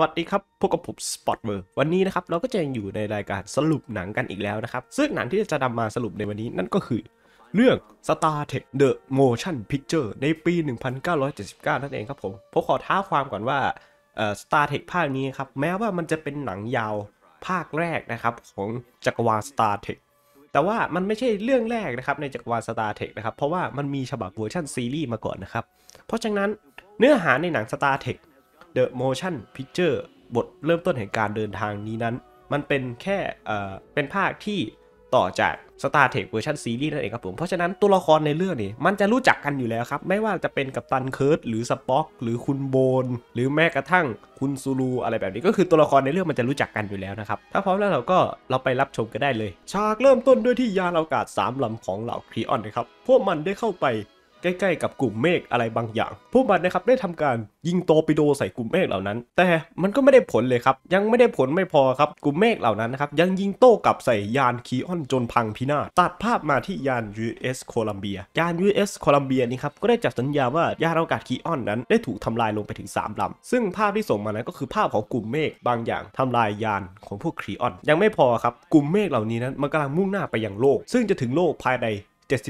วัสดีครับ พวกกับผมสปอตเวอร์วันนี้นะครับเราก็จะยังอยู่ในรายการสรุปหนังกันอีกแล้วนะครับ ซึ่งหนังที่จะนำมาสรุปในวันนี้ นั่นก็คือเรื่อง Star Trek The Motion Picture ในปี 1979 นั่นเองครับผมผมขอท้าความก่อนว่าสตาร Star Trek ภาคนี้ครับ แม้ว่ามันจะเป็นหนังยาวภาคแรกนะครับของจักรวาล Star Trek แต่ว่ามันไม่ใช่เรื่องแรกนะครับในจักรวาล Star Trek นะครับ เพราะว่ามันมีฉบับเวอร์ชันซีรีส์มาก่อนนะครับ เพราะฉะนั้นเนื้อหาในหนัง Star Trek The Motion Picture บทเริ่มต้นแห่งการเดินทางนี้นั้น มันเป็นแค่เอ่อเป็นภาคที่ต่อจาก Star Trek เวอร์ชันซีรีส์นั่นเองครับผม เพราะฉะนั้นตัวละครในเรื่องนี้มันจะรู้จักกันอยู่แล้วครับ ไม่ว่าจะเป็นกัปตันเคิร์ทหรือ สป็อก หรือคุณโบน หรือแม้กระทั่งคุณซูลูอะไรแบบนี้ ก็คือตัวละครในเรื่องมันจะรู้จักกันอยู่แล้วนะครับถ้าพร้อมแล้วเราก็เราไปรับชมกันได้เลยฉากเริ่มต้นด้วยที่ยานอวกาศ3ลำของเหล่าครีออนนะครับพวกมันได้เข้าไปใกล้ ๆ กับกลุ่มเมฆอะไรบางอย่าง พวกมันนะครับ ได้ทำการยิงโตปิโดใส่กลุ่มเมฆเหล่านั้น แต่มันก็ไม่ได้ผลเลยครับ ยังไม่ได้ผลไม่พอครับกลุ่มเมฆเหล่านั้นนะครับ ยังยิงโต้กลับใส่ยานคีออนจนพังพินาศตัดภาพมาที่ยาน US โคลัมเบียยาน US โคลัมเบียนี่ครับก็ได้จับสัญญาว่ายานอวกาศคีออนนั้นได้ถูกทำลายลงไปถึง 3 ลำ ซึ่งภาพที่ส่งมานั้นก็คือภาพของกลุ่มเมฆบางอย่างทำลายยานของพวกคีออน ยังไม่พอครับกลุ่มเมฆเหล่านี้นั้นมันกำลังมุ่งหน้าไปยังโลก ซึ่งจะถึงโลกภายใน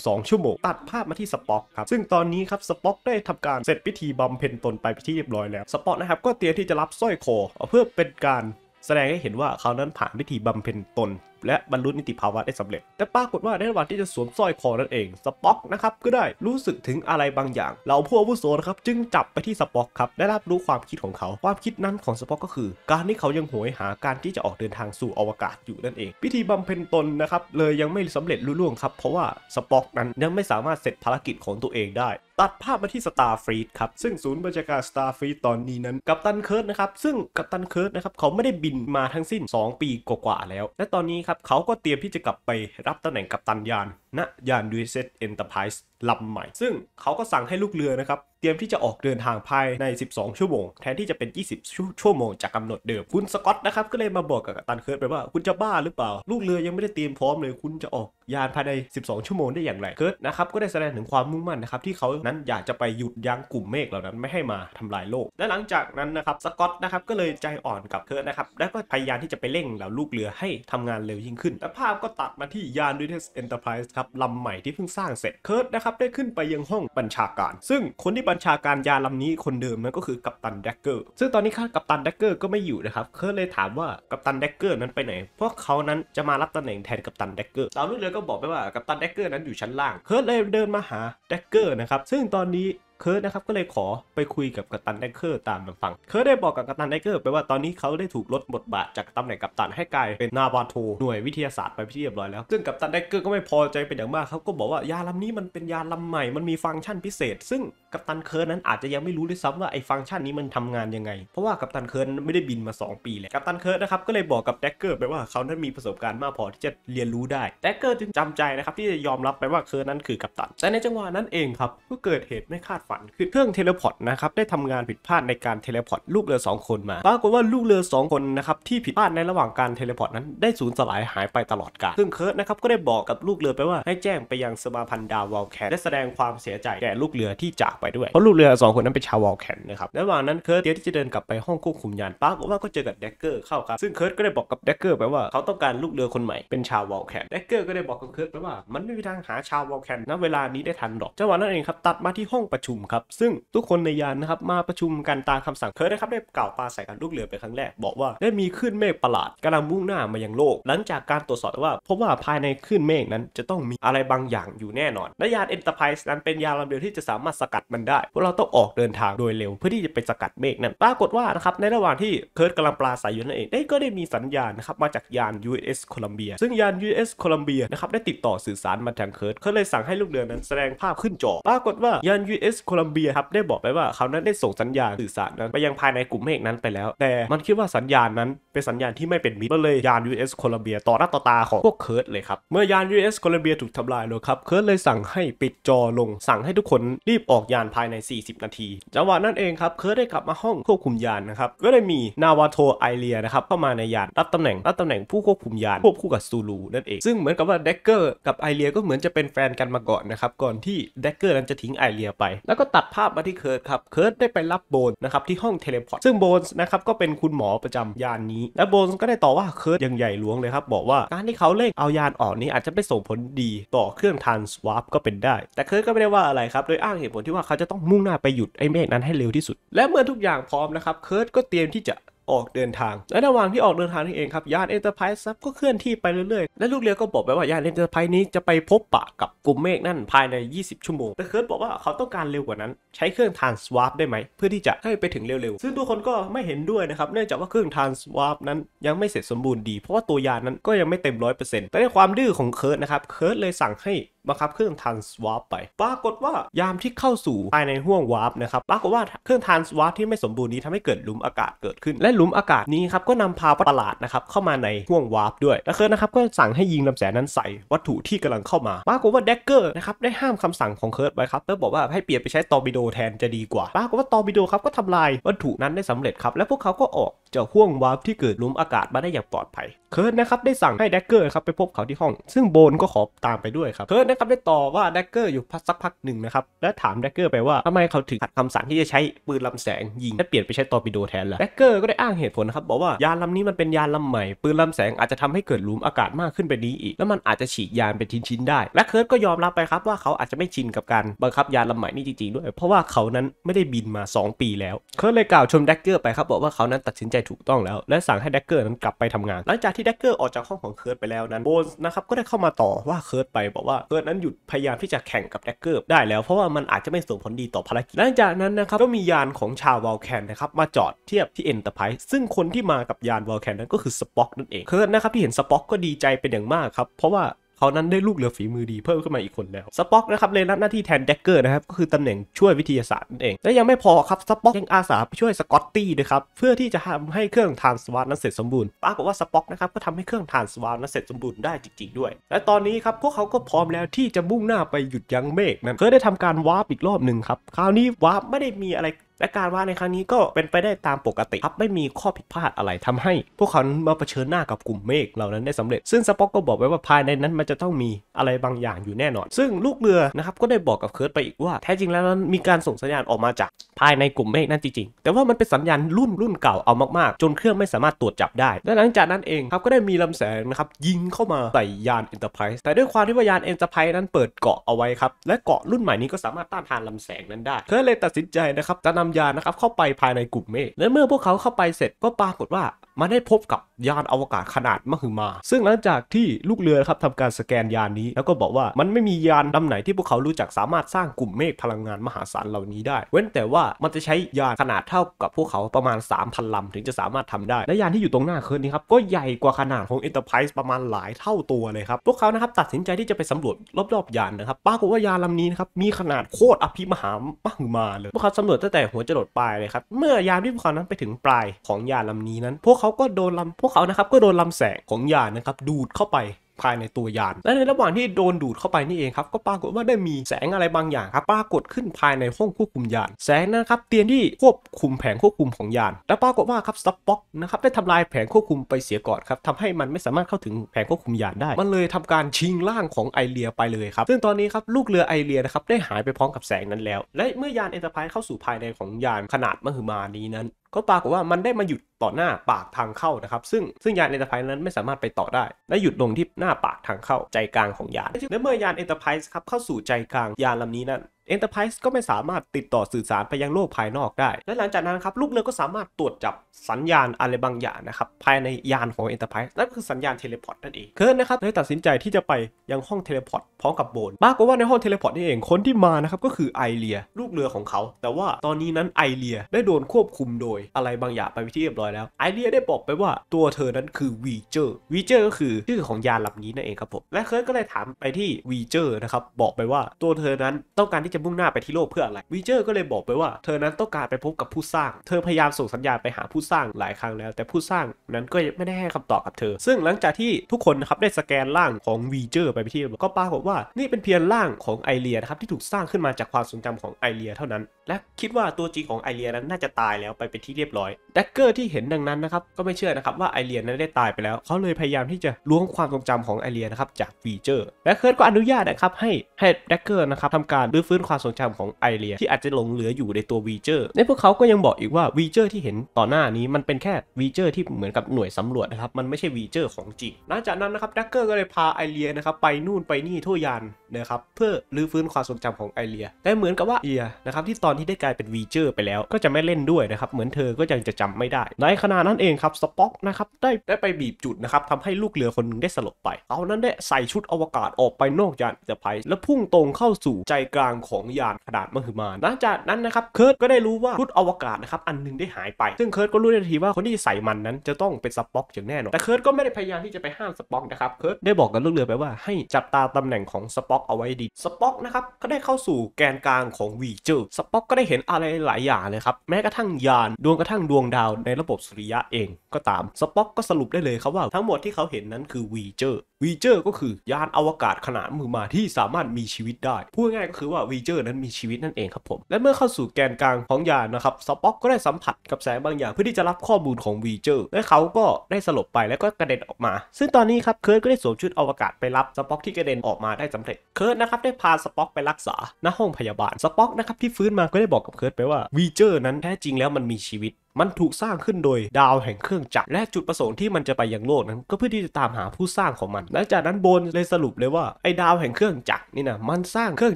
72 ชั่วโมงตัดภาพมาที่สป็อกครับ ซึ่งตอนนี้ครับ สป็อกได้ทำการเสร็จพิธีบำเพ็ญตนไปที่เรียบร้อยแล้ว สป็อกนะครับก็เตรียมที่จะรับสร้อยคอเพื่อเป็นการแสดงให้เห็นว่าเขานั้นผ่านพิธีบำเพ็ญตนและบรรลุนิติภาวะได้สำเร็จ แต่ปรากฏว่าในระหว่างที่จะสวมสร้อยคอนั่นเอง สป็อกนะครับ ก็ได้รู้สึกถึงอะไรบางอย่าง เหล่าผู้อาวุโสนะครับ จึงจับไปที่สป็อกครับ ได้รับรู้ความคิดของเขา ความคิดนั้นของสป็อกก็คือ การที่เขายังหวยหาการที่จะออกเดินทางสู่อวกาศอยู่นั่นเอง พิธีบำเพ็ญตนนะครับเลยยังไม่สำเร็จลุล่วงครับเพราะว่าสป็อกนั้นยังไม่สามารถเสร็จภารกิจของตัวเองได้ ตัดภาพมาที่ Starfleet ครับซึ่งศูนย์บัญชาการ Starfleet ตอนนี้นั้น กัปตันเคิร์ดนะครับซึ่งกัปตันเคิร์ดนะครับเขาไม่ได้บินมาทั้งสิ้น 2 ปีกว่าๆแล้ว และตอนนี้คครับเขาก็เตรียมที่จะกลับไปรับตำแหน่งกัปตันยานณนะยานดูเซตเอ็นเตอร์ไพรส์ลำใหม่ ซึ่งเขาก็สั่งให้ลูกเรือนะครับ เตรียมที่จะออกเดินทางภายใน 12 ชั่วโมง แทนที่จะเป็น 20 ชั่วโมงจากกาหนดเดิม คุณสกอตนะครับก็เลยมาบอกกับตันเคิร์ตไปว่าคุณจะบ้าหรือเปล่าลูกเรือยังไม่ได้เตรียมพร้อมเลยคุณจะออกยานภายใน 12 ชั่วโมงได้อย่างไรเคิร์ตนะครับก็ได้แสดงถึงความมุ่งมั่นนะครับที่เขานั้นอยากจะไปหยุดยั้งกลุ่มเมฆเหล่านั้นไม่ให้มาทำลายโลก และหลังจากนั้นนะครับสกอตนะครับก็เลยใจอ่อนกับเคิร์ตนะครับแล้วก็พยายามที่จะไปเร่งเหล่าลูกเรือให้ทำงานเร็วยิ่งขึ้นแต่ภาพก็ตัดมาที่ยานดูเทสเอ็นเตอร์ไพรส์ครับลำใหม่ที่เพิ่งสร้างเสร็จเคิร์ตนะครับับได้ขึ้นไปยังห้องบัญชาการ ซึ่งคนที่บัญชาการยาลำนี้คนเดิมนั่นก็คือกัปตันแดกเกอร์ ซึ่งตอนนี้ข้ากัปตันแดกเกอร์ก็ไม่อยู่นะครับเขาเลยถามว่ากัปตันแดกเกอร์นั้นไปไหน เพราะเขานั้นจะมารับตำแหน่งแทนกัปตันแดกเกอร์ดาวลูกเรืองก็บอกไปว่ากัปตันแดกเกอร์นั้นอยู่ชั้นล่างเขาเลยเดินมาหาแดกเกอร์นะครับ ซึ่งตอนนี้เคิร์ดนะครับ ก็เลยขอไปคุยกับกัปตันไดเกอร์ตามลำพัง เคิร์ดได้บอกกับกัปตันไดเกอร์ ไปว่าตอนนี้เขาได้ถูกลดบทบาท จากตำแหน่งกัปตันให้กลายเป็นนาวาโทหน่วยวิทยาศาสตร์ไปที่เรียบร้อยแล้ว ซึ่งกัปตันไดเกอร์ก็ไม่พอใจเป็นอย่างมากเขาก็บอกว่ายาลำนี้มันเป็นยาลำใหม่ มันมีฟังก์ชันพิเศษ ซึ่งกัปตันเคิร์นนั้นอาจจะยังไม่รู้ด้วยซ้ำว่าไอ้ฟังก์ชันนี้มันทำงานยังไง เพราะว่ากัปตันเคิร์นไม่ได้บินมา 2 ปีแล้ว กัปตันเคิร์นนะครับก็เลยบอกกับแดกเกอร์ไปว่าเขานั้นมีประสบการณ์มากพอที่จะเรียนรู้ได้แดกเกอร์จึงจำใจนะครับที่จะยอมรับไปว่าเคิร์นนั้นคือกัปตัน แต่ในจังหวะนั้นเองครับก็เกิดเหตุไม่คาดฝันคือเครื่องเทเลพอร์ตนะครับได้ทำงานผิดพลาดในการเทเลพอร์ตลูกเรือ 2 คนมา ปรากฏว่าลูกเรือ 2 คนนะครับที่ผิดพลาดในระหว่างการเทเลพอร์ตนั้นได้สูญสลายหายไปตลอดกาลซึ่งเคิร์นนะครับก็ได้บอกกับลูกเรือไปว่าให้แจ้งไปยังสมาพันธ์ดาววลแคและแสดงความเสียใจแก่ลูกเรือที่จากไปด้วยเพราะลูกเรือสองคนนั้นเป็นชาววอลแคนนะครับระหว่างนั้นเคิร์ตเดียวที่จะเดินกลับไปห้องควบคุมยานปาร์กว่าก็เจอกับเด็กเกอร์เข้าครับ ซึ่งเคิร์ตก็ได้บอกกับเด็กเกอร์ไปว่าเขาต้องการลูกเรือคนใหม่เป็นชาววอลแคนเด็กเกอร์ก็ได้บอกกับเคิร์ตไปว่ามันไม่มีทางหาชาววอลแคนณเวลานี้ได้ทันหรอกจังหวะนั้นเองครับตัดมาที่ห้องประชุมครับ ซึ่งทุกคนในยานนะครับมาประชุมกันตามคำสั่งเคิร์ตนะครับได้กล่าวปาใส่กันลูกเรือไปครั้งแรก บอกว่าได้มีคลื่นเมฆประหลาดกำลังมุ่งหน้ามายังโลกหลังจากการตรวจสอบว่าพบว่าภายในขึ้นเมฆนั้นจะต้องมีอะไรบางอย่างอยู่แน่นอนและยานเอ็นเตอร์ไพรส์นั้นเป็นยานลำเดียวที่จะสามารถสกัดมันได้พวกเราต้องออกเดินทางโดยเร็วเพื่อที่จะไปสกัดเมฆนั้น ปรากฏว่านะครับในระหว่างที่เคิร์ดกำลังปลาใสอยู่นั่นเองได้ก็ได้มีสัญญาณนะครับมาจากยาน USS Columbia ซึ่งยาน USS Columbia นะครับได้ติดต่อสื่อสารมาทางเคิร์ดเคิร์ดเลยสั่งให้ลูกเรือนั้น แสดงภาพขึ้นจอ ปรากฏว่ายาน USS Columbia ครับได้บอกไปว่าเขานั้นได้ส่งสัญญาณสื่อสารนั้นไปยังภายในกลุ่มเมฆนั้นไปแล้ว แต่มันคิดว่าสัญญาณนั้นเป็นสัญญาณที่ไม่เป็นมิตร เลยยาน US Columbia ต่อหน้าต่อตาของพวกเคิร์ดเลยครับเมื่อยาน US Columbia ถูกทำลายแล้วครับเคิร์ดเลยสั่งให้ปิดจอลงสั่งให้ทุกคนรีบออกยาานภายใน 40 นาที จังหวะนั่นเองครับ เคิร์ดได้กลับมาห้องควบคุมยานนะครับ ก็ได้มีนาวาโทไอเลียนะครับ เข้ามาในยาน รับตำแหน่งรับตำแหน่งผู้ควบคุมยานควบคู่กับซูลูนั่นเอง ซึ่งเหมือนกับว่าเด็กเกอร์กับไอเลียก็เหมือนจะเป็นแฟนกันมาก่อนนะครับ ก่อนที่เด็กเกอร์นั้นจะทิ้งไอเลียไป แล้วก็ตัดภาพมาที่เคิร์ดครับ เคิร์ดได้ไปรับโบนนะครับที่ห้องเทเลพอร์ต ซึ่งโบนนะครับก็เป็นคุณหมอประจำยานนี้ และโบนก็ได้ต่อว่าเคิร์ดยังใหญ่หลวงเลยครับบอกว่าการที่เขาเล่งเอายานออกนี้อาจจะไม่ส่งผลดีต่อเครื่องทานสวอปก็เป็นได้ แต่เคิร์ดก็ไม่ได้ว่าอะไรครับโดยอ้างเหตุผลที่ว่าเขาจะต้องมุ่งหน้าไปหยุดไอ้เมฆนั้นให้เร็วที่สุด และเมื่อทุกอย่างพร้อมนะครับเคิร์ตก็เตรียมที่จะออกเดินทาง และระหว่างที่ออกเดินทางนี่เองครับ ยานเอ็นเตอร์ไพรส์ก็เคลื่อนที่ไปเรื่อยๆ และลูกเรือก็บอกไปว่ายานเอ็นเตอร์ไพรส์นี้ จะไปพบปะกับกลุ่มเมฆนั่นภายใน 20 ชั่วโมง แต่เคิร์ตบอกว่าเขาต้องการเร็วกว่านั้น ใช้เครื่องทานสวาร์ปได้ไหม เพื่อที่จะให้ไปถึงเร็วๆ ซึ่งทุกคนก็ไม่เห็นด้วยนะครับ เนื่องจากว่าเครื่องทานสวาร์ปนั้นยังไม่เสร็จสมบูรณ์ดี เพราะว่าตัวยานนั้นก็ยังไม่เต็มร้อยเปอร์เซ็นต์แต่ในความดื้อของเคิร์ตนะครับเคิร์ตเลยสั่งให้บังคับเครื่องทันสวาร์ปไปปรากฏว่ายามที่เข้าสู่ภายในห่วงวาร์ปนะครับปรากฏว่าเครื่องทันสวาร์ปที่ไม่สมบูรณ์นี้ทำให้เกิดหลุมอากาศเกิดขึ้น และหลุมอากาศนี้ครับก็นำพาประหลาดนะครับเข้ามาในห่วงวาร์ปด้วย และเคิร์นะครับก็สั่งให้ยิงลำแสงนั้นใส่วัตถุที่กำลังเข้ามา ปรากฏว่าแดกเกอร์นะครับได้ห้ามคำสั่งของเคิร์ดไว้ครับแล้วบอกว่าให้เปลี่ยนไปใช้ตอร์บิโดแทน จะดีกว่า ปรากฏว่าตอร์บิโดครับก็ทำลายวัตถุนั้นได้สำเร็จครับและพวกเขาก็ออกจากห่วงวาร์ปที่เกิดหลุมอากาศมาได้อย่างปลอดภัยเคิร์นะครับได้สั่งให้แดกเกอร์ครับไปพบเขาที่ห้อง ซึ่งโบนก็ขอตามไปด้วยครับเคิร์นนะครับได้ต่อว่าแดกเกอร์อยู่สักพักหนึ่งนะครับ และถามแดกเกอร์ไปว่าทำไมเขาถึงขัดคำสั่งที่จะใช้ปืนลำแสงยิง และเปลี่ยนไปใช้ตอร์ปิโดแทนล่ะแดกเกอร์ก็ได้อ้างเหตุผลนะครับ บอกว่ายานลำนี้มันเป็นยานลำใหม่ ปืนลำแสงอาจจะทำให้เกิดหลุมอากาศมากขึ้นไปนี้อีก แล้วมันอาจจะฉีกยานเป็นชิ้นๆได้ และเคิร์ดก็ยอมรับไปครับว่าเขาอาจจะไม่ชินกับการบังคับยานลำใหม่นี่จริงๆด้วย เพราะว่าเขานั้นไม่ได้บินมา 2 ปีแล้ว เคิร์ดเลยกล่าวชมแดกเกอร์ไปครับบอกว่าเขานั้นตัดสินใจถูกต้องแล้ว และสั่งให้แดกเกอร์นั้นกลับไปทำงานหลังจากที่แดกเกอร์ออกจากห้องของเคิร์ดไปแล้วนั้นโบนนะครับก็ได้เข้ามาต่อว่าเคิร์ดไปบอกว่าเคร์ดนั้นหยุดพยายามที่จะแข่งกับแดกเกอร์ได้แล้วเพราะว่ามันอาจจะไม่ส่งผลดีต่อภารกิจหลังจากนั้นนะครับ ก็มียานของชาววอลแคนนะครับ มาจอดเทียบที่เอ็นเตอร์ไพรส์ซึ่งคนที่มากับยานวอลแคนนั้นก็คือสป็อกนั่นเองเคิร์ดนะครับที่เห็นสป็อกก็ดีใจเป็นอย่างมากครับ เพราะว่าเขานั้นได้ลูกเรือฝีมือดีเพิ่มขึ้นมาอีกคนแล้ว สป็อกนะครับเลยรับหน้าที่แทนแดกเกอร์นะครับก็คือตำแหน่งช่วยวิทยาศาสตร์นั่นเอง และยังไม่พอครับสป็อกยังอาสาไปช่วยสกอตตี้นะครับเพื่อที่จะทำให้เครื่องทานสวาร์นั้นเสร็จสมบูรณ์ปรากฏว่าสป็อกนะครับก็ทำให้เครื่องทานสวาร์นั้นเสร็จสมบูรณ์ได้จริงๆด้วย และตอนนี้ครับ พวกเขาก็พร้อมแล้วที่จะมุ่งหน้าไปหยุดยั้งเมฆนั้นเคยได้ทำการวาร์ปอีกรอบหนึ่งครับคราวนี้วาร์ปไม่ได้มีอะไรและการวาดในครั้งนี้ก็เป็นไปได้ตามปกติ ครับไม่มีข้อผิดพลาดอะไรทำให้ พวกเขามาเผชิญหน้ากับกลุ่มเมฆเหล่านั้นได้สำเร็จซึ่งสป็อกก็บอกไว้ว่าภายในนั้นมันจะต้องมีอะไรบางอย่างอยู่แน่นอน ซึ่งลูกเรือนะครับก็ได้บอกกับเคิร์ตไปอีกว่า แท้จริงแล้วันมีการส่งสัญญาณออกมาจากภายในกลุ่มเมฆนั่นจริงๆแต่ว่ามันเป็นสัญญาณรุ่นรุ่นเก่าเอามากๆจนเครื่องไม่สามารถตรวจจับได้และหลังจากนั้นเองครับก็ได้มีลำแสงนะครับยิงเข้ามาใส่ยานเอ็นเตอร์ไพรส์แต่ด้วยความที่ว่ายานเอ็นเตอร์ไพรส์นั้นเปิดเกาะเอาไว้ครับและเกาะรุ่นใหม่นี้ก็สามารถต้านทานลาแสงนั้นได้เคิร์ตเลยตัดสินใจนะครับจะนำยานะครับ เข้าไป ภายใน กลุ่ม เมฆ และ เมื่อพวกเขาเข้าไปเสร็จ ก็ปรากฏว่ามันได้พบกับยานอวกาศขนาดมหึมา ซึ่งหลังจากที่ลูกเรือครับทำการสแกนยานนี้ แล้วก็บอกว่ามันไม่มียานลำไหนที่พวกเขารู้จัก สามารถสร้างกลุ่มเมฆพลังงานมหาศาลเหล่านี้ได้ เว้นแต่ว่ามันจะใช้ยานขนาดเท่ากับพวกเขาประมาณ 3,000ลำถึงจะสามารถทำได้ และยานที่อยู่ตรงหน้าเคิร์นนี้ครับก็ใหญ่กว่าขนาดของอเตอร์ไพรส์ประมาณหลายเท่าตัวเลยครับพวกเขานะครับตัดสินใจที่จะไปสำรวจรอบๆยานนะครับปรากฏว่ายานลำนี้นะครับมีขนาดโคตรอภิมหามหึมาเลยพวกเขาสำรวจตั้งแต่หัวจรดปลายเลยครับเมื่อยานที่พวกเขานั้นไปถึงปลายของยานลำนี้นั้น พวกเขาก็โดนลำพวกเขานะครับก็โดนลำแสงของยานนะครับ ดูดเข้าไปภายในตัวยาน และในระหว่างที่โดนดูดเข้าไปนี่เองครับ ก็ปรากฏว่าได้มีแสงอะไรบางอย่างครับปรากฏขึ้นภายในห้องควบคุมยาน แสงนะครับ เตียนที่ควบคุมแผงควบคุมของยาน และปรากฏว่าครับสป็อกนะครับได้ทำลายแผงควบคุมไปเสียก่อนครับทำให้มันไม่สามารถเข้าถึงแผงควบคุมยานได้ มันเลยทำการชิงร่างของไอเลียไปเลยครับซึ่งตอนนี้ครับลูกเรือไอเลียนะครับได้หายไปพร้อมกับแสงนั้นแล้ว และเมื่อยานเอ็นเตอร์ไพรส์เข้าสู่ภายในของยานขนาดมหึมานี้นั้นก็ปรากฏว่ามันได้มาหยุดต่อหน้าปากทางเข้านะครับ ซึ่งซึ่งยานเอเตอร์ไพรส์นั้นไม่สามารถไปต่อได้ และหยุดลงที่หน้าปากทางเข้าใจกลางของยานและเมื่อยานเอเตอร์ไพรส์ครับเข้าสู่ใจกลางยานลำนี้นั้น Enterprise ก็ไม่สามารถติดต่อสื่อสารไปยังโลกภายนอกได้ และหลังจากนั้นครับ ลูกเรือก็สามารถตรวจจับสัญญาณอะไรบางอย่างนะครับ ภายในยานของ Enterprise นั่นคือสัญญาณเทเลพอร์ตนั่นเอง เคิร์นนะครับเลยตัดสินใจที่จะไปยังห้องเทเลพอร์ตพร้อมกับโบนปรากฏว่าในห้องเทเลพอร์ตนี่เองคนที่มานะครับก็คือไอเลียลูกเรือของเขา แต่ว่าตอนนี้นั้นไอเลีย ได้โดนควบคุมโดยอะไรบางอย่างไปที่เรียบร้อยแล้วไอเลียได้บอกไปว่าตัวเธอนั้นคือวีเจอร์วีเจอร์ก็คือชื่อของยานลำนี้นั่นเองครับผมและเคิร์นก็เลยถามไปที่วีเจอร์นะครับบอกไปว่าตัวเธอนั้นต้องการที่จะมุ่งหน้าไปที่โลกเพื่ออะไรวีเจอร์ก็เลยบอกไปว่าเธอนั้นต้องการไปพบกับผู้สร้าง เธอพยายามส่งสัญญาณไปหาผู้สร้างหลายครั้งแล้วแต่ผู้สร้างนั้นก็ไม่ได้ให้คำตอบกับเธอ ซึ่งหลังจากที่ทุกคนนะครับได้สแกนร่างของวีเจอร์ไปที่ก็ปรากฏว่านี่เป็นเพียงร่างของไอเลียนะครับที่ถูกสร้างขึ้นมาจากความทรงจำของไอเลียเท่านั้น และคิดว่าตัวจริงของไอเลียนั้นน่าจะตายแล้วไปเป็นที่เรียบร้อยแดกเกอร์ที่เห็นดังนั้นนะครับก็ไม่เชื่อนะครับว่าไอเลียนั้นได้ตายไปแล้วเขาเลยพยายามที่จะล้วงความทรงจำของไอเลียนะครับจากวีเจอร์แดกเกอร์ก็อนุญาตนะครับให้ให้แดกเกอร์นะครับทำการรื้อฟื้นนความทรงจำของไอเรียที่อาจจะหลงเหลืออยู่ในตัววีเจอร์ในพวกเขาก็ยังบอกอีกว่าวีเจอร์ที่เห็นต่อหน้านี้ มันเป็นแค่วีเจอร์ ที่เหมือนกับหน่วยสำรวจนะครับมันไม่ใช่วีเจอร์ของจริงหลังจากนั้นนะครับดักเกอร์ก็เลยพาไอเรียนะครับไปนู่นไปนี่ทั่วยานนะครับเพื่อรื้อฟื้นความทรงจำของไอเรียแต่เหมือนกับว่าเอียนะครับที่ตอนที่ได้กลายเป็นวีเจอร์ไปแล้ว ก็จะไม่เล่นด้วยนะครับเหมือนเธอก็ยังจะจำไม่ได้ในขณะนั้นเองครับสป็อกนะครับได้ได้ไปบีบจุดนะครับทำให้ลูกเรือคนนึงได้สลบไปเอานั้นได้ใส่ชุดอวกาศออกไปนอกยานเดอะไพรส์แลวพุ่งตรงเข้าสู่ใจกลางของยานขนาดมหึมา หลังจากนั้นนะครับเคิร์ดก็ได้รู้ว่าชุดอวกาศนะครับอันนึงได้หายไปซึ่งเคิร์ดก็รู้ทันทีว่าคนที่ใส่มันนั้นจะต้องเป็นสป็อกอย่างแน่นอนแต่เคิร์ดก็ไม่ได้พยายามที่จะไปห้ามสป็อกนะครับเคิร์ดได้บอกกับลูกเรือไปว่าให้จับตาตำแหน่งของสป็อกเอาไว้ดีสป็อกนะครับก็ได้เข้าสู่แกนกลางของวีเจอร์สป็อกก็ได้เห็นอะไรหลายอย่างเลยครับแม้กระทั่งยานดวงกระทั่งดวงดาวในระบบสุริยะเอง ก็ตามสป็อก ก็สรุปได้เลยครับว่า ทั้งหมดที่เขาเห็นนั้นคือวีเจอร์วีเจอร์ก็คือยานอวกาศขนาดมือมาที่สามารถมีชีวิตได้พูดง่ายก็คือว่าวีเจอร์นั้นมีชีวิตนั่นเองครับผม และเมื่อเข้าสู่แกนกลางของยานนะครับสป็อก ก็ได้สัมผัสกับแสงบางอย่างเพื่อที่จะรับข้อมูลของวีเจอร์และเขาก็ได้สลบไปแล้วก็กระเด็นออกมา ซึ่งตอนนี้ครับเคิร์ดก็ได้สวมชุดอวกาศไปรับสป็อก ที่กระเด็นออกมาได้สำเร็จเคิร์ดนะครับได้พาสป็อก ไปรักษาณห้องพยาบาลสป็อกนะครับที่ฟื้นมาก็ได้บอกกับเคิร์ดไปว่าวีเจอร์นั้นแท้จริงแล้วมันมีชีวิตมันถูกสร้างขึ้นโดยดาวแห่งเครื่องจักรและจุดประสงค์ที่มันจะไปยังโลกนั้นก็เพื่อที่จะตามหาผู้สร้างของมัน หลังจากนั้นโบนเลยสรุปเลยว่าไอ้ดาวแห่งเครื่องจักรนี่นะมันสร้างเครื่อง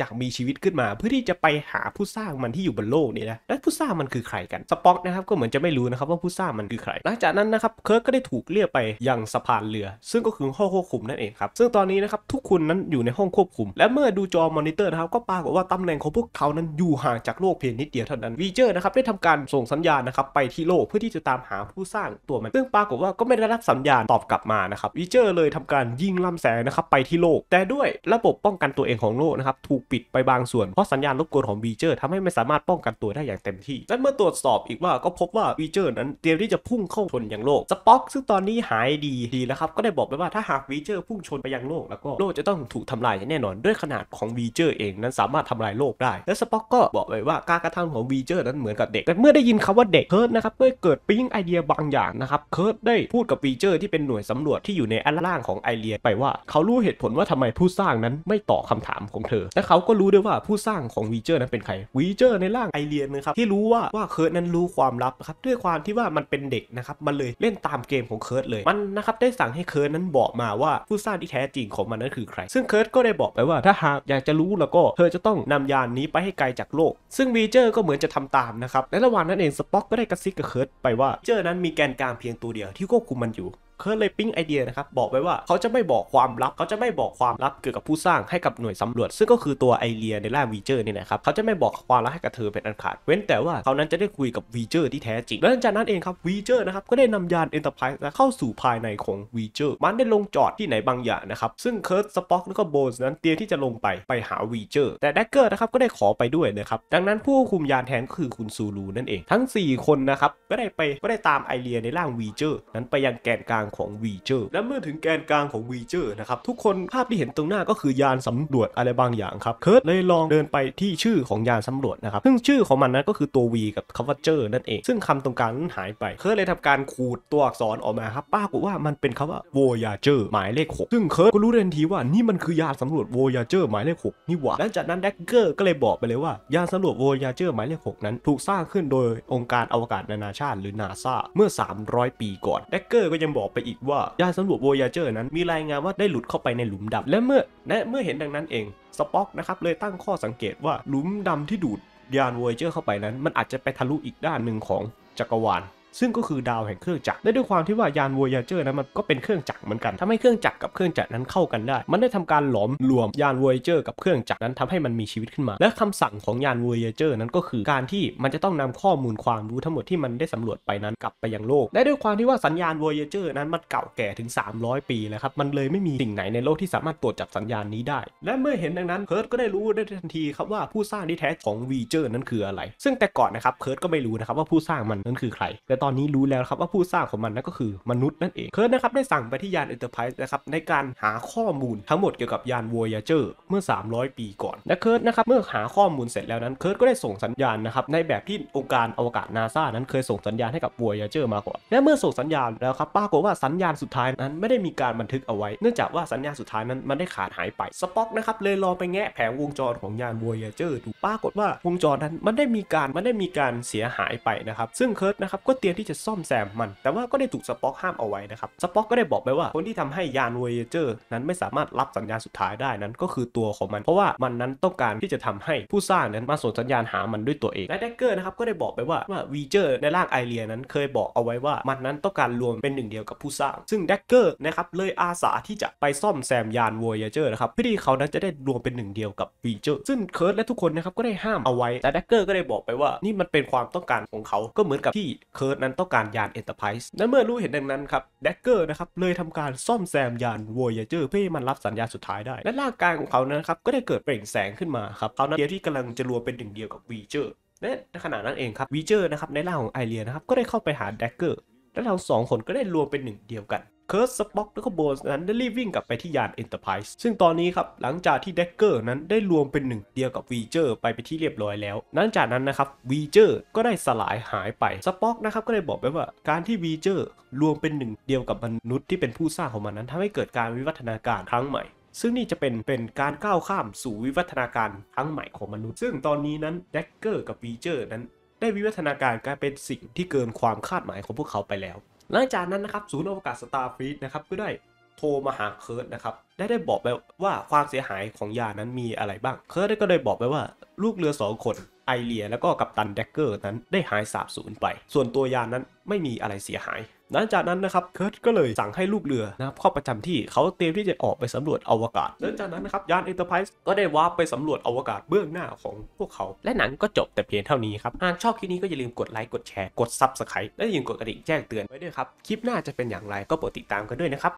จักรมีชีวิตขึ้นมา เพื่อที่จะไปหาผู้สร้างมันที่อยู่บนโลกนี่นะและผู้สร้างมันคือใครกัน สป็อกนะครับก็เหมือนจะไม่รู้นะครับว่าผู้สร้างมันคือใคร หลังจากนั้นนะครับเคิร์กก็ได้ถูกเรียกไปยังสะพานเรือ ซึ่งก็คือห้องควบคุมนั่นเองครับ ซึ่งตอนนี้นะครับทุกคนนั้นอยู่ในห้องควบคุม และเมื่อดูจอมอนิเตอร์นะครับก็ปรากฏว่าตำแหน่งของพวกเขานั้นอยู่ห่างจากโลกเพียงนิดเดียวเท่านั้นวีเจอร์นะครับได้ทำการส่งสัญญาณนะครับไปที่โลกเพื่อที่จะตามหาผู้สร้างตัวมัน ซึ่งปรากฏว่าก็ไม่ได้รับสัญญาณตอบกลับมานะครับวิเจอร์เลยทำการยิงลำแสงนะครับไปที่โลกแต่ด้วยระบบป้องกันตัวเองของโลกนะครับถูกปิดไปบางส่วนเพราะสัญญาณรบกวนของวีเจอร์ ทำให้ไม่สามารถป้องกันตัวได้อย่างเต็มที่และเมื่อตรวจสอบอีกว่าก็พบว่าวีเจอร์ นั้นเตรียมที่จะพุ่งเข้าชนอย่างโลกสป็อกซึ่งตอนนี้หายดีดีแล้วครับก็ได้บอกไปว่าถ้าหากวีเจอร์ พุ่งชนไปยังโลกแล้วก็โลกจะต้องถูกทำลายแน่นอน ด้วยขนาดของวีเจอร์เองนั้นสามารถทำลายโลกได้และสป็อกก็บอกไปว่าการกระทำของวีเจอร์ นั้นเหมือนกับเด็ก แต่เมื่อได้ยินคำว่าเด็กเร์ดนะครับก็เกิดปิ๊งไอเดียบางอย่างนะครับเคิร์ดได้พูดกับฟีเจอร์ ที่เป็นหน่วยสำรวจที่อยู่ในอันล่างของไอเลีย ไปว่า เขารู้เหตุผลว่าทำไมผู้สร้างนั้นไม่ตอบคาถามของเธอ และเขาก็รู้ด้วยว่าผู้สร้างของวีเจอร์ นั้นเป็นใครวีเจอร์ในร่างไอเลียนนะครับที่รู้ว่าว่าเคิร์ดนั้นรู้ความลับครับ ด้วยความที่ว่ามันเป็นเด็กนะครับมันเลยเล่นตามเกมของเคิร์ดเลยมันนะครับได้สั่งให้เคิร์ดนั้นบอกมาว่าผู้สร้างที่แท้จริงของมันนั้นคือใคร ซึ่งเคิร์ดก็ได้บอกไปว่าถ้าหากอยากจะรู้แล้วก็เธอจะต้องนำยานนี้ไปให้ไกลจากโลก ซึ่งวีเจอร์ก็เหมือนจะทำตามนะครับในระหว่างนั้นเองสป็อกก็ได้กระซิกกับเคิร์ตไปว่าเจอนั้นมีแกนกลางเพียงตัวเดียวที่ควบคุมมันอยู่เคิร์เลยปิ้งไอเดียนะครับบอกไว้ว่าเขาจะไม่บอกความลับเขาจะไม่บอกความลับเกี่ยวกับผู้สร้างให้กับหน่วยสำรวจ ซึ่งก็คือตัวไอเดีย ในร่างวีเจอร์นี่นะครับ เขาจะไม่บอกความลับให้กับเธอเป็นอันขาด เว้นแต่ว่าเขานั้นจะได้คุยกับวีเจอร์ที่แท้จริง และจากนั้นเองครับวีเจอร์นะครับก็ได้นำยานเอ็นเตอร์ไพรส์เข้าสู่ภายในของวีเจอร์ มันได้ลงจอดที่ไหนบางอย่างนะครับซึ่งเคิร์ตสป็อกแล้วก็โบนส์นั้นเตรียมที่จะลงไปไปหาวีเจอร์ แต่แดกเกอร์นะครับก็ได้ขอไปด้วยนะครับดังนั้นผู้ควบคุมยานแทนก็คือคุณซูรูนั่นเอง ทั้ง 4 คนนะครับก็ได้ไปก็ได้ตามไอเรียในร่างวีเจอร์ นั้นไปยังแกนกลางของวีเจอร์และเมื่อถึงแกนกลางของวีเจอร์นะครับ ทุกคนภาพที่เห็นตรงหน้าก็คือยานสำรวจอะไรบางอย่างครับ เคิร์ดเลยลองเดินไปที่ชื่อของยานสำรวจนะครับซึ่งชื่อของมันนั้นก็คือตัววีกับคำว่าเจอร์นั่นเอง ซึ่งคำตรงกลางนั้นหายไปเคิร์ดเลยทำการขูดตัวอักษรออกมาครับป้ากว่ามันเป็นคำว่า Voyager หมายเลข 6 ซึ่งเคิร์ดก็รู้ทันทีว่านี่มันคือยานสำรวจ Voyager หมายเลข6นี่หว่าหลังจากนั้นแดกเกอร์ก็เลยบอกไปเลยว่ายานสำรวจ Voyager หมายเลข 6 นั้นถูกสร้างขึ้นโดยองค์การอวกาศนานาชาติหรือนาซาเมื่อ 300 ปีก่อนแดกเกอร์ก็ยังบอกไปอีกว่า ยานสำรวจ Voyager นั้นมีรายงานว่าได้หลุดเข้าไปในหลุมดำ และเมื่อและเมื่อเห็นดังนั้นเอง สป็อกนะครับเลยตั้งข้อสังเกตว่าหลุมดำที่ดูด ยาน Voyager เข้าไปนั้นมันอาจจะไปทะลุอีกด้านหนึ่งของจักรวาลซึ่งก็คือดาวแห่งเครื่องจักร และด้วยความที่ว่ายานว v ยเจอร์นั้นมันก็เป็นเครื่องจักรเหมือนกันทำให้เครื่องจักรกับเครื่องจักรนั้นเข้ากันได้ มันได้ทำการหลอมรวมยานว v ยเจอร์กับเครื่องจักรนั้นทำให้มันมีชีวิตขึ้นมา และคำสั่งของยานว v ยเจอร์นั้นก็คือการที่มันจะต้องนำข้อมูลความรู้ทั้งหมดที่มันได้สำรวจไปนั้นกลับไปยังโลก และด้วยความที่ว่าสัญญาณว v ยเจอร์นั้นมันเก่าแก่ถึง 300 ปีแล้วครับ มันเลยไม่มีสิ่งไหนในโลกที่สามารถตรวจจับสัญญาณนี้ได้ และเมื่อเห็นดังนั้นเพิร์ดก็ได้รู้ได้ทันทีครับว่าผู้สร้างที่แท้ของวีเจอร์นั้นคืออะไร ซึ่งแต่ก่อนนะครับเพิร์ดก็ไม่รู้นะครับว่าผู้สร้างมันนั้นคือใครแต่ตอนอนนี้รู้แล้วครับว่าผู้สร้างของมันนั่นก็คือมนุษย์นั่นเองเคิร์ดนะครับได้สั่งไปที่ยานเอ็นเตอร์ไพรส์นะครับ ในการหาข้อมูลทั้งหมดเกี่ยวกับยานวอยเจอร์เมื่อ 300 ปีก่อนและเคิร์ดนะครับเมื่อหาข้อมูลเสร็จแล้วนั้นเคิร์ดก็ได้ส่งสัญญาณนะครับ ในแบบที่องค์การอวกาศนาซานั้นเคยส่งสัญญาณให้กับวอยเจอร์มาก่อน และเมื่อส่งสัญญาณแล้วครับปรากฏว่าสัญญาณสุดท้ายนั้น ไม่ได้มีการบันทึกเอาไว้ เนื่องจากว่าสัญญาณสุดท้ายนั้นมันได้ขาดหายไปสป็อกนะครับเลยลองไปแงะแผงวงจรของยานอยเจอร์ดูปรากฏว่า วงจรนั้นมันได้มีการมันได้มีการเสียหายไปนะครับซึ่งเคิร์ดนะครับก็เตยมที่จะซ่อมแซมมัน แต่ว่าก็ได้ถูกสป็อกห้ามเอาไว้นะครับ สป็อกก็ได้บอกไปว่าคนที่ทำให้ยานเวเจอร์นั้นไม่สามารถรับสัญญาณสุดท้ายได้นั้นก็คือตัวของมัน เพราะว่ามันนั้นต้องการที่จะทำให้ผู้สร้างนั้น มาส่งสัญญาณหามันด้วยตัวเอง และแดกเกอร์นะครับก็ได้บอกไปว่าว่าวีเจอร์ในร่างไอเรียนั้นเคยบอกเอาไว้ว่า มันนั้นต้องการรวมเป็นหนึ่งเดียวกับผู้สร้าง ซึ่งแดกเกอร์นะครับเลยอาสาที่จะไปซ่อมแซมยานเวเจอร์นะครับเพื่อที่เขานั้นจะได้รวมเป็นหนึ่งเดียวกับวีเจอร์ซึ่งเคิร์ดและทุกคนนะครับก็ได้ห้ามเอาไว้แต่แดกเกอร์ก็ได้บอกไปว่า นี่มันเป็นความต้องการของเขาก็เหมือนกับที่เคิร์ดนั้นต้องการยานเอเตอร์ไพรส์และเมื่อรู้เห็นดังนั้นครับแดกเกอร์นะครับเลยทำการซ่อมแซมยานวอยเจอร์เพื่อให้มันรับสัญญาณสุดท้ายได้ และร่างกายของเขานั้นครับก็ได้เกิดเปล่งแสงขึ้นมาครับตอนนั้นเดียที่กำลังจะรวมเป็นหนึ่งเดียวกับวีเจอร์และในขณะนั้นเองครับวีเจอร์นะครับในร่างของไอเลียนะครับก็ได้เข้าไปหาแดกเกอร์และเราสองคนก็ได้รวมเป็นหนึ่งเดียวกันเคิร์สสป็อกและก็โบนนั้นได้รีบวิ่งกลับไปที่ยานเอ็นเตอร์ไพรส์ซึ่งตอนนี้ครับ หลังจากที่เด็กเกอร์นั้นได้รวมเป็นหนึ่งเดียวกับวีเจอร์ไปไปที่เรียบร้อยแล้ว หลังจากนั้นนะครับวีเจอร์ก็ได้สลายหายไปสป็อกนะครับก็ได้บอกไปว่าการที่วีเจอร์รวมเป็นหนึ่งเดียวกับมนุษย์ที่เป็นผู้สร้างของมันนั้นทำให้เกิดการวิวัฒนาการครั้งใหม่ ซึ่งนี่จะเป็นเป็นการก้าวข้ามสู่วิวัฒนาการครั้งใหม่ของมนุษย์ ซึ่งตอนนี้นั้นเดกเกอร์กับวีเจอร์นั้น ได้วิวัฒนาการกลายเป็นสิ่งที่เกินความคาดหมายของพวกเขาไปแล้วหลังจากนั้นนะครับศูนย์อวกาศสตาร์ฟรีดนะครับก็ได้โทรมาหาเคิร์ดนะครับได้ได้บอกไปว่าความเสียหายของยานั้นมีอะไรบ้างเคิร์ดก็ได้บอกไปว่า ลูกเรือสองคนไอเลียและก็กัปตันแดกเกอร์นั้นได้หายสาบสูญไป ส่วนตัวยานั้นไม่มีอะไรเสียหายหลังจากนั้นนะครับเคิร์ตก็เลยสั่งให้ลูกเรือนะครับเข้าประจำที่เขาเตรียมที่จะออกไปสำรวจอวกาศหลังจากนั้นนะครับ ยานเอ็นเตอร์ไพรส์ก็ได้วาร์ปไปสำรวจอวกาศเบื้องหน้าของพวกเขา และหนังก็จบแต่เพียงเท่านี้ครับหากชอบคลิปนี้ก็อย่าลืมกดไลค์กดแชร์กดซับสไครต์และอย่าลืมกดกระดิ่งแจ้งเตือนไว้ด้วยครับ คลิปหน้าจะเป็นอย่างไรก็โปรดติดตามกันด้วยนะครับ